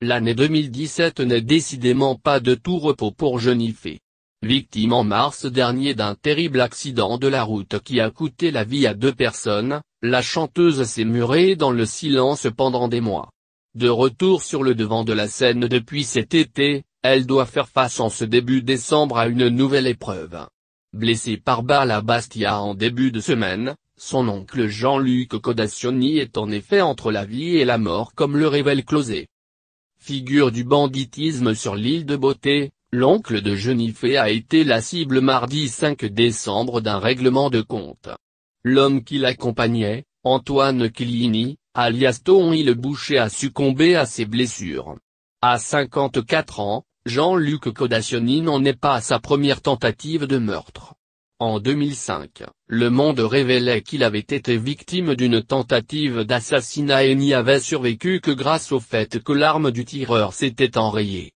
L'année 2017 n'est décidément pas de tout repos pour Jennifer. Victime en mars dernier d'un terrible accident de la route qui a coûté la vie à deux personnes, la chanteuse s'est murée dans le silence pendant des mois. De retour sur le devant de la scène depuis cet été, elle doit faire face en ce début décembre à une nouvelle épreuve. Blessée par balle à Bastia en début de semaine, son oncle Jean-Luc Codacioni est en effet entre la vie et la mort comme le révèle Closé. Figure du banditisme sur l'île de Beauté, l'oncle de Jennifer a été la cible mardi 5 décembre d'un règlement de compte. L'homme qui l'accompagnait, Antoine Clini, alias Tony le Boucher a succombé à ses blessures. À 54 ans, Jean-Luc Codaccioni n'en est pas à sa première tentative de meurtre. En 2005, Le Monde révélait qu'il avait été victime d'une tentative d'assassinat et n'y avait survécu que grâce au fait que l'arme du tireur s'était enrayée.